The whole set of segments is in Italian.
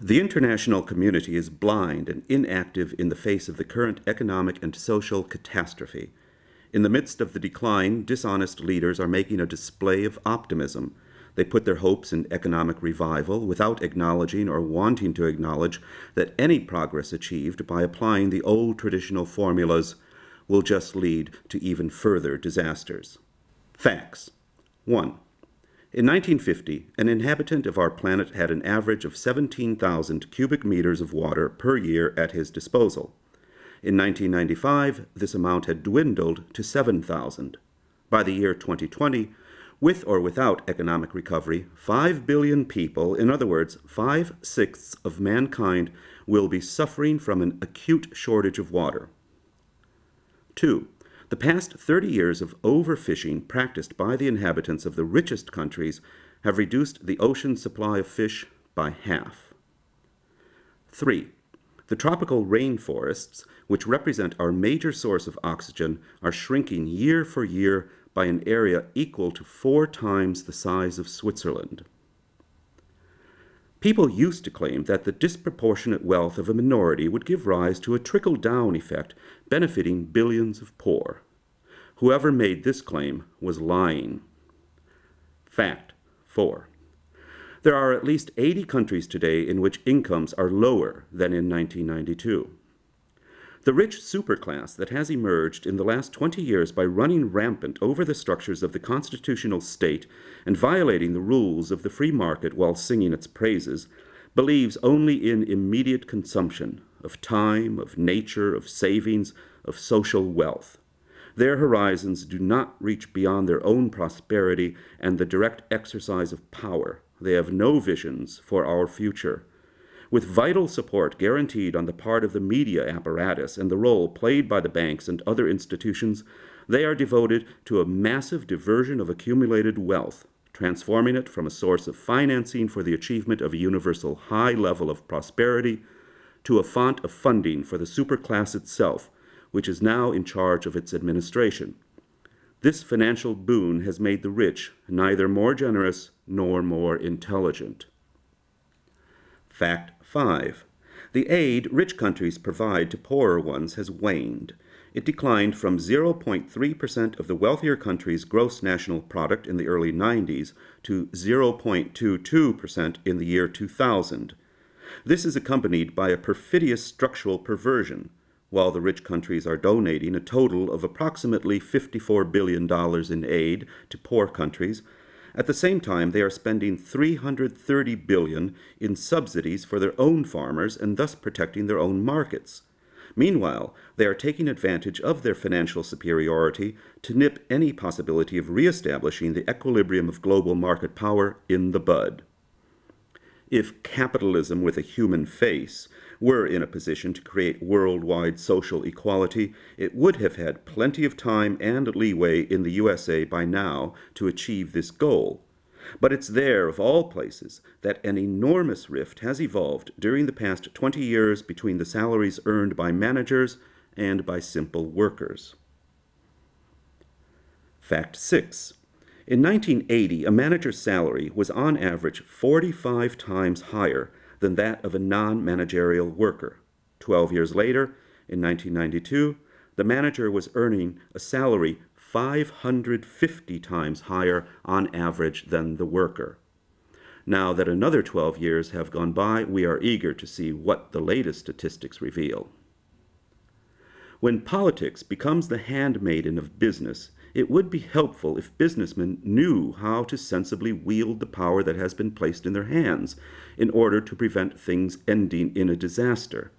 The international community is blind and inactive in the face of the current economic and social catastrophe. In the midst of the decline, dishonest leaders are making a display of optimism. They put their hopes in economic revival without acknowledging or wanting to acknowledge that any progress achieved by applying the old traditional formulas will just lead to even further disasters. Facts 1. In 1950, an inhabitant of our planet had an average of 17,000 cubic meters of water per year at his disposal. In 1995, this amount had dwindled to 7,000. By the year 2020, with or without economic recovery, 5 billion people, in other words, five sixths of mankind, will be suffering from an acute shortage of water. 2. The past 30 years of overfishing practiced by the inhabitants of the richest countries have reduced the ocean supply of fish by half. 3. The tropical rainforests, which represent our major source of oxygen, are shrinking year for year by an area equal to four times the size of Switzerland. People used to claim that the disproportionate wealth of a minority would give rise to a trickle down effect benefiting billions of poor. Whoever made this claim was lying. Fact 4. There are at least 80 countries today in which incomes are lower than in 1992. The rich superclass that has emerged in the last 20 years by running rampant over the structures of the constitutional state and violating the rules of the free market while singing its praises believes only in immediate consumption of time, of nature, of savings, of social wealth. Their horizons do not reach beyond their own prosperity and the direct exercise of power. They have no visions for our future with vital support guaranteed on the part of the media apparatus and the role played by the banks and other institutions, they are devoted to a massive diversion of accumulated wealth, transforming it from a source of financing for the achievement of a universal high level of prosperity to a font of funding for the superclass itself, which is now in charge of its administration. This financial boon has made the rich neither more generous nor more intelligent. Fact 5. The aid rich countries provide to poorer ones has waned. It declined from 0.3% of the wealthier countries' gross national product in the early 90s to 0.22% in the year 2000. This is accompanied by a perfidious structural perversion, while the rich countries are donating a total of approximately $54 billion in aid to poor countries at the same time, they are spending 330 billion in subsidies for their own farmers and thus protecting their own markets. Meanwhile, they are taking advantage of their financial superiority to nip any possibility of reestablishing the equilibrium of global market power in the bud. If capitalism with a human face were in a position to create worldwide social equality, it would have had plenty of time and leeway in the USA by now to achieve this goal. But it's there, of all places, that an enormous rift has evolved during the past 20 years between the salaries earned by managers and by simple workers. Fact 6. In 1980, a manager's salary was on average 45 times higher than that of a non managerial worker. Twelve years later, in 1992, the manager was earning a salary 550 times higher on average than the worker. Now that another 12 years have gone by, we are eager to see what the latest statistics reveal. When politics becomes the handmaiden of business, it would be helpful if businessmen knew how to sensibly wield the power that has been placed in their hands in order to prevent things ending in a disaster.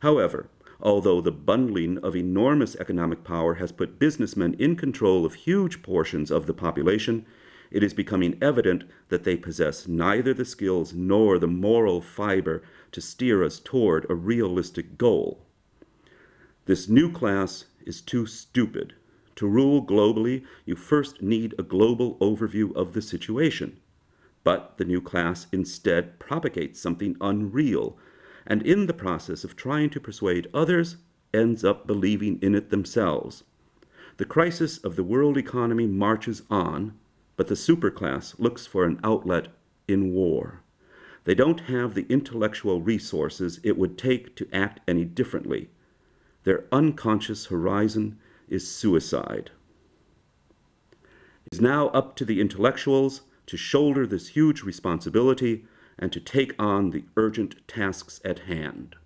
However, although the bundling of enormous economic power has put businessmen in control of huge portions of the population, it is becoming evident that they possess neither the skills nor the moral fiber to steer us toward a realistic goal. This new class is too stupid to rule globally, you first need a global overview of the situation. But the new class instead propagates something unreal, and in the process of trying to persuade others, ends up believing in it themselves. The crisis of the world economy marches on, but the superclass looks for an outlet in war. They don't have the intellectual resources it would take to act any differently. Their unconscious horizon is suicide. It is now up to the intellectuals to shoulder this huge responsibility and to take on the urgent tasks at hand.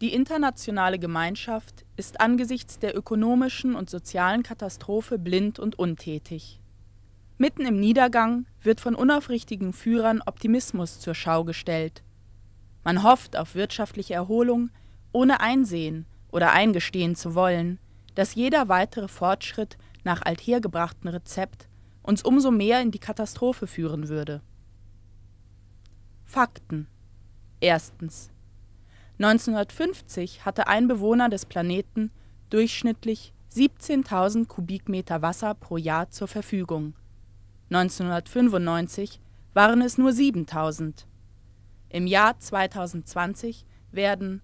Die internationale Gemeinschaft ist angesichts der ökonomischen und sozialen Katastrophe blind und untätig. Mitten im Niedergang wird von unaufrichtigen Führern Optimismus zur Schau gestellt. Man hofft auf wirtschaftliche Erholung, ohne einsehen oder eingestehen zu wollen, dass jeder weitere Fortschritt nach althergebrachten Rezept uns umso mehr in die Katastrophe führen würde. Fakten. Erstens. 1950 hatte ein Bewohner des Planeten durchschnittlich 17.000 Kubikmeter Wasser pro Jahr zur Verfügung. 1995 waren es nur 7.000. Im Jahr 2020 werden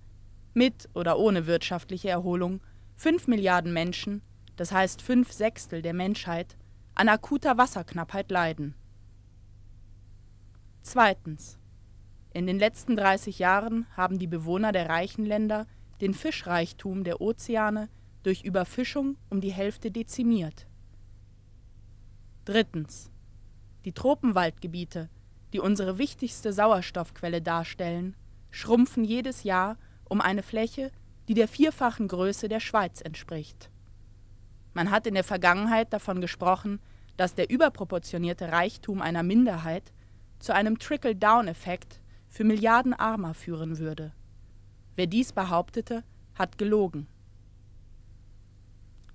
mit oder ohne wirtschaftliche Erholung 5 Milliarden Menschen, das heißt 5 Sechstel der Menschheit, an akuter Wasserknappheit leiden. Zweitens. In den letzten 30 Jahren haben die Bewohner der reichen Länder den Fischreichtum der Ozeane durch Überfischung um die Hälfte dezimiert. Drittens. Die Tropenwaldgebiete, die unsere wichtigste Sauerstoffquelle darstellen, schrumpfen jedes Jahr um eine Fläche, die der vierfachen Größe der Schweiz entspricht. Man hat in der Vergangenheit davon gesprochen, dass der überproportionierte Reichtum einer Minderheit zu einem Trickle-Down-Effekt für Milliarden Armer führen würde. Wer dies behauptete, hat gelogen.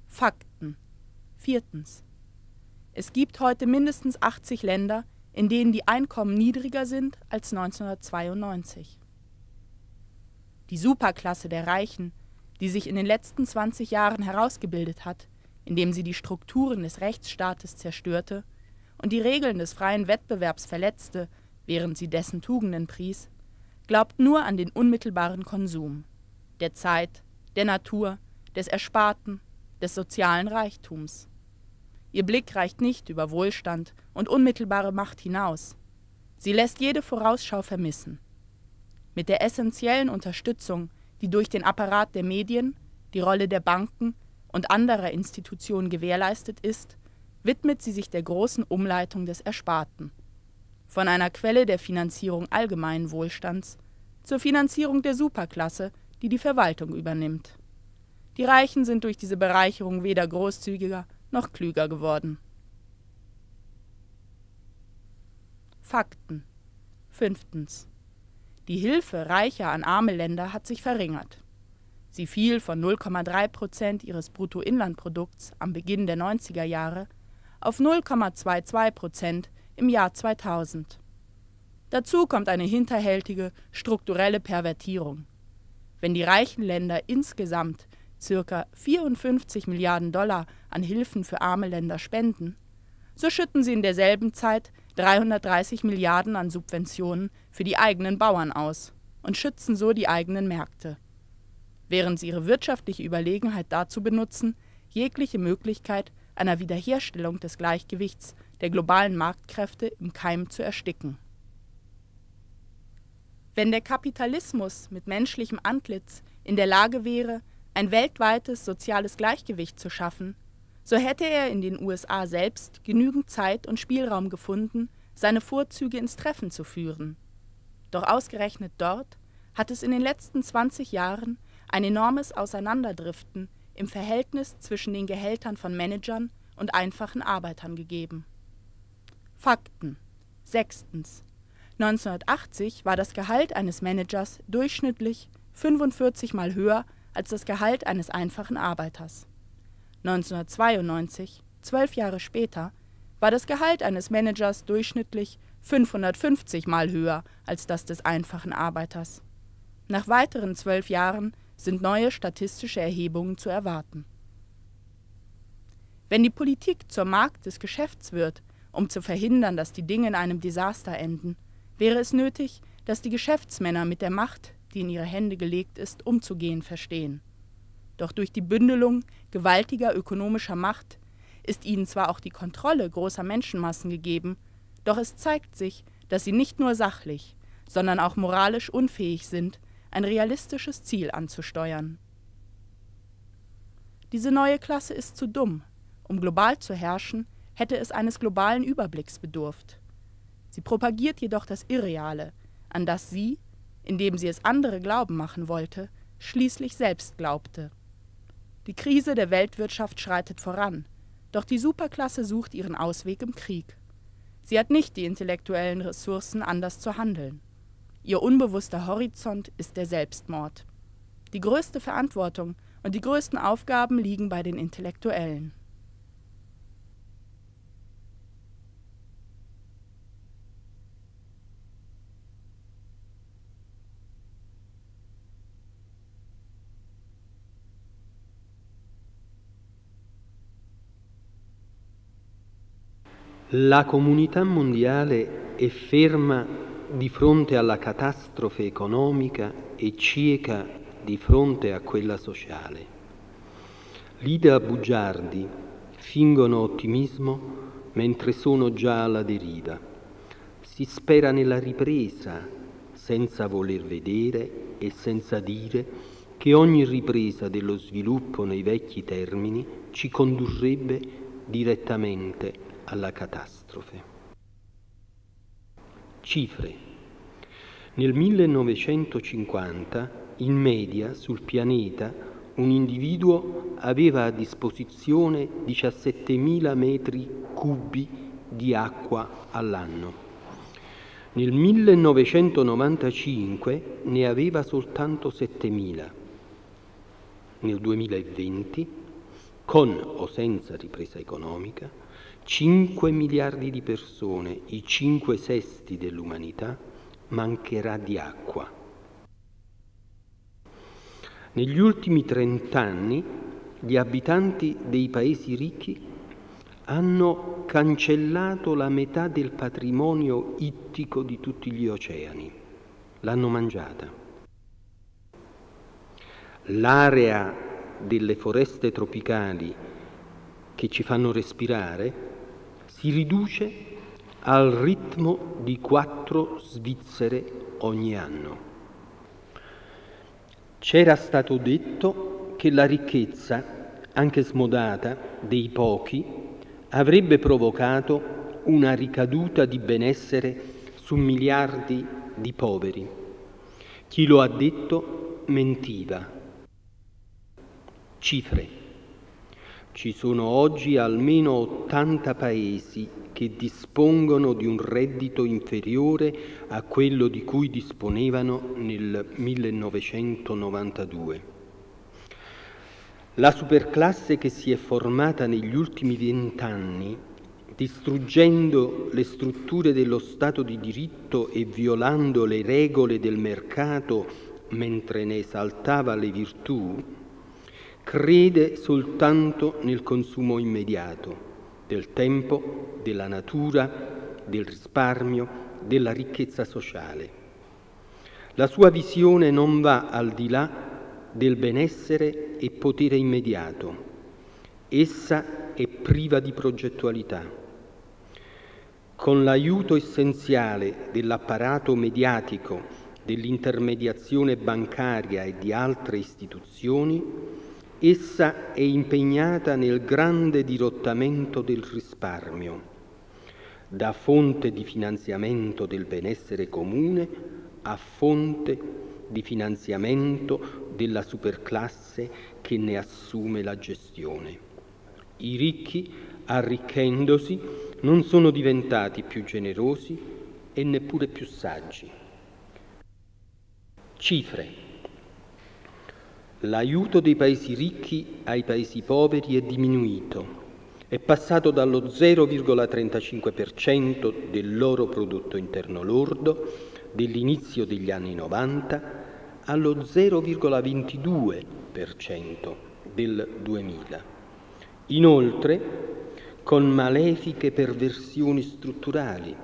Fakten. Viertens. Es gibt heute mindestens 80 Länder, in denen die Einkommen niedriger sind als 1992. Die Superklasse der Reichen, die sich in den letzten 20 Jahren herausgebildet hat, indem sie die Strukturen des Rechtsstaates zerstörte und die Regeln des freien Wettbewerbs verletzte während sie dessen Tugenden pries, glaubt nur an den unmittelbaren Konsum, der Zeit, der Natur, des Ersparten, des sozialen Reichtums. Ihr Blick reicht nicht über Wohlstand und unmittelbare Macht hinaus. Sie lässt jede Vorausschau vermissen. Mit der essentiellen Unterstützung, die durch den Apparat der Medien, die Rolle der Banken und anderer Institutionen gewährleistet ist, widmet sie sich der großen Umleitung des Ersparten von einer Quelle der Finanzierung allgemeinen Wohlstands zur Finanzierung der Superklasse, die die Verwaltung übernimmt. Die Reichen sind durch diese Bereicherung weder großzügiger noch klüger geworden. Fakten. Fünftens. Die Hilfe Reicher an arme Länder hat sich verringert. Sie fiel von 0,3 Prozent ihres Bruttoinlandprodukts am Beginn der 90er Jahre auf 0,22 Prozent im Jahr 2000. Dazu kommt eine hinterhältige strukturelle Pervertierung. Wenn die reichen Länder insgesamt ca. 54 Milliarden Dollar an Hilfen für arme Länder spenden, so schütten sie in derselben Zeit 330 Milliarden an Subventionen für die eigenen Bauern aus und schützen so die eigenen Märkte, während sie ihre wirtschaftliche Überlegenheit dazu benutzen, jegliche Möglichkeit einer Wiederherstellung des Gleichgewichts der globalen Marktkräfte im Keim zu ersticken. Wenn der Kapitalismus mit menschlichem Antlitz in der Lage wäre, ein weltweites soziales Gleichgewicht zu schaffen, so hätte er in den USA selbst genügend Zeit und Spielraum gefunden, seine Vorzüge ins Treffen zu führen. Doch ausgerechnet dort hat es in den letzten 20 Jahren ein enormes Auseinanderdriften im Verhältnis zwischen den Gehältern von Managern und einfachen Arbeitern gegeben. Fakten. Sechstens. 1980 war das Gehalt eines Managers durchschnittlich 45 Mal höher als das Gehalt eines einfachen Arbeiters. 1992, zwölf Jahre später, war das Gehalt eines Managers durchschnittlich 550 Mal höher als das des einfachen Arbeiters. Nach weiteren zwölf Jahren sind neue statistische Erhebungen zu erwarten. Wenn die Politik zur Markt des Geschäfts wird, um zu verhindern, dass die Dinge in einem Desaster enden, wäre es nötig, dass die Geschäftsmänner mit der Macht, die in ihre Hände gelegt ist, umzugehen verstehen. Doch durch die Bündelung gewaltiger ökonomischer Macht ist ihnen zwar auch die Kontrolle großer Menschenmassen gegeben, doch es zeigt sich, dass sie nicht nur sachlich, sondern auch moralisch unfähig sind, ein realistisches Ziel anzusteuern. Diese neue Klasse ist zu dumm, um global zu herrschen, hätte es eines globalen Überblicks bedurft. Sie propagiert jedoch das Irreale, an das sie, indem sie es andere glauben machen wollte, schließlich selbst glaubte. Die Krise der Weltwirtschaft schreitet voran, doch die Superklasse sucht ihren Ausweg im Krieg. Sie hat nicht die intellektuellen Ressourcen, anders zu handeln. Ihr unbewusster Horizont ist der Selbstmord. Die größte Verantwortung und die größten Aufgaben liegen bei den Intellektuellen. La comunità mondiale è ferma di fronte alla catastrofe economica e cieca di fronte a quella sociale. Lida bugiardi fingono ottimismo mentre sono già alla deriva. Si spera nella ripresa senza voler vedere e senza dire che ogni ripresa dello sviluppo nei vecchi termini ci condurrebbe direttamente alla catastrofe. Cifre. Nel 1950, in media, sul pianeta, un individuo aveva a disposizione 17.000 metri cubi di acqua all'anno. Nel 1995 ne aveva soltanto 7.000. Nel 2020, con o senza ripresa economica, 5 miliardi di persone, i 5 sesti dell'umanità, mancherà di acqua. Negli ultimi 30 anni gli abitanti dei paesi ricchi hanno cancellato la metà del patrimonio ittico di tutti gli oceani, l'hanno mangiata. L'area delle foreste tropicali che ci fanno respirare si riduce al ritmo di quattro svizzere ogni anno. C'era stato detto che la ricchezza, anche smodata, dei pochi avrebbe provocato una ricaduta di benessere su miliardi di poveri. Chi lo ha detto mentiva. Cifre. Ci sono oggi almeno 80 paesi che dispongono di un reddito inferiore a quello di cui disponevano nel 1992. La superclasse che si è formata negli ultimi vent'anni, distruggendo le strutture dello Stato di diritto e violando le regole del mercato mentre ne esaltava le virtù, crede soltanto nel consumo immediato del tempo, della natura, del risparmio, della ricchezza sociale. La sua visione non va al di là del benessere e potere immediato. Essa è priva di progettualità. Con l'aiuto essenziale dell'apparato mediatico, dell'intermediazione bancaria e di altre istituzioni, essa è impegnata nel grande dirottamento del risparmio, da fonte di finanziamento del benessere comune a fonte di finanziamento della superclasse che ne assume la gestione. I ricchi, arricchendosi, non sono diventati più generosi e neppure più saggi. Cifre L'aiuto dei paesi ricchi ai paesi poveri è diminuito, è passato dallo 0,35% del loro prodotto interno lordo dell'inizio degli anni 90 allo 0,22% del 2000. Inoltre, con malefiche perversioni strutturali,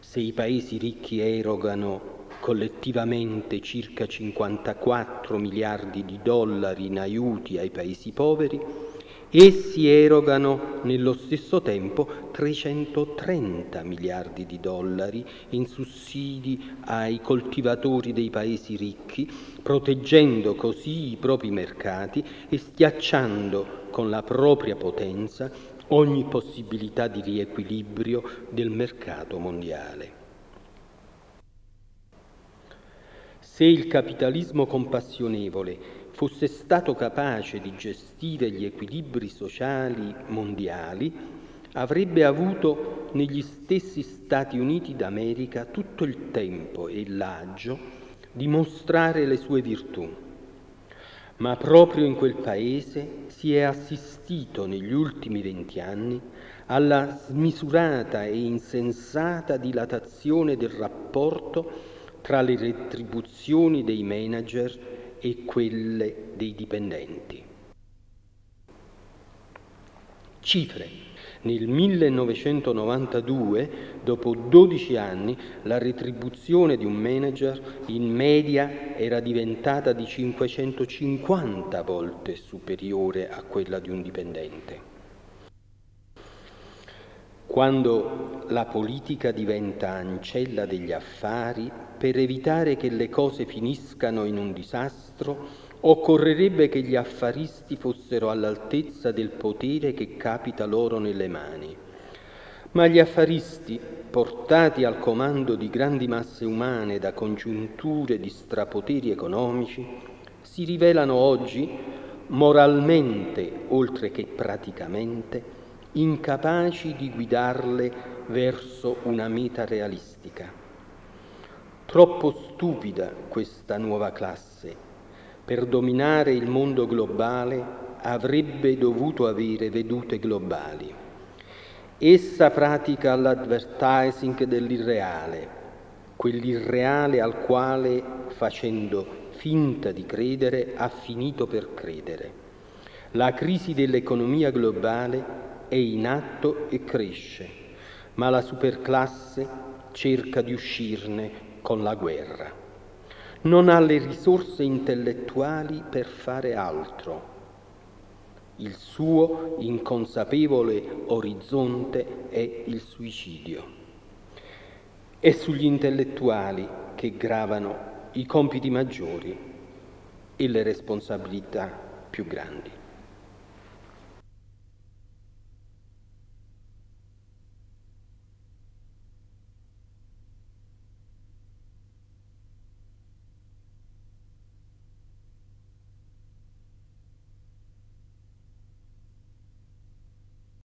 se i paesi ricchi erogano collettivamente circa 54 miliardi di dollari in aiuti ai paesi poveri, essi erogano nello stesso tempo 330 miliardi di dollari in sussidi ai coltivatori dei paesi ricchi, proteggendo così i propri mercati e schiacciando con la propria potenza ogni possibilità di riequilibrio del mercato mondiale. Se il capitalismo compassionevole fosse stato capace di gestire gli equilibri sociali mondiali, avrebbe avuto negli stessi Stati Uniti d'America tutto il tempo e l'agio di mostrare le sue virtù. Ma proprio in quel paese si è assistito negli ultimi venti anni alla smisurata e insensata dilatazione del rapporto tra le retribuzioni dei manager e quelle dei dipendenti. Cifre. Nel 1992, dopo 12 anni, la retribuzione di un manager in media era diventata di 550 volte superiore a quella di un dipendente. Quando la politica diventa ancella degli affari, per evitare che le cose finiscano in un disastro, occorrerebbe che gli affaristi fossero all'altezza del potere che capita loro nelle mani. Ma gli affaristi, portati al comando di grandi masse umane da congiunture di strapoteri economici, si rivelano oggi moralmente, oltre che praticamente, incapaci di guidarle verso una meta realistica. Troppo stupida questa nuova classe per dominare il mondo globale avrebbe dovuto avere vedute globali. Essa pratica l'advertising dell'irreale, quell'irreale al quale, facendo finta di credere, ha finito per credere. La crisi dell'economia globale è in atto e cresce ma la superclasse cerca di uscirne con la guerra. Non ha le risorse intellettuali per fare altro. Il suo inconsapevole orizzonte è il suicidio. È sugli intellettuali che gravano i compiti maggiori e le responsabilità più grandi.